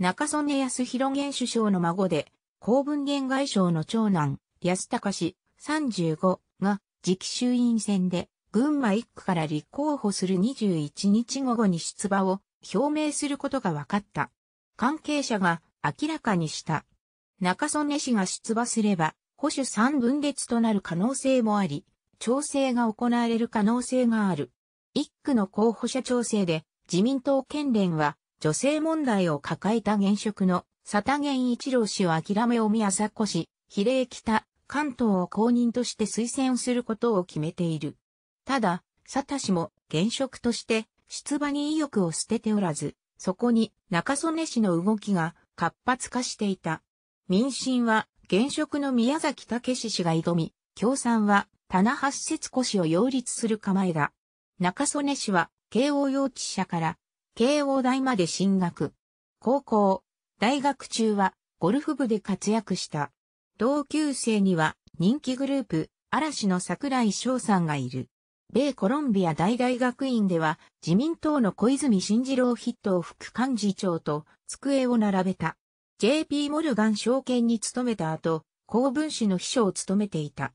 中曽根康弘元首相の孫で、公文元外相の長男、安高氏35が次期衆院選で群馬1区から立候補する21日午後に出馬を表明することが分かった。関係者が明らかにした。中曽根氏が出馬すれば保守三分裂となる可能性もあり、調整が行われる可能性がある。1区の候補者調整で自民党県連は女性問題を抱えた現職の佐田源一郎氏を諦めを宮迫氏、比例北、関東を公認として推薦することを決めている。ただ、佐田氏も現職として出馬に意欲を捨てておらず、そこに中曽根氏の動きが活発化していた。民進は現職の宮崎武氏が挑み、共産は棚橋節子氏を擁立する構えだ。中曽根氏は慶応幼稚社から慶応大まで進学。高校、大学中はゴルフ部で活躍した。同級生には人気グループ、嵐の桜井翔さんがいる。米コロンビア大大学院では自民党の小泉進次郎筆頭副幹事長と机を並べた。JP モルガン証券に勤めた後、公文誌の秘書を務めていた。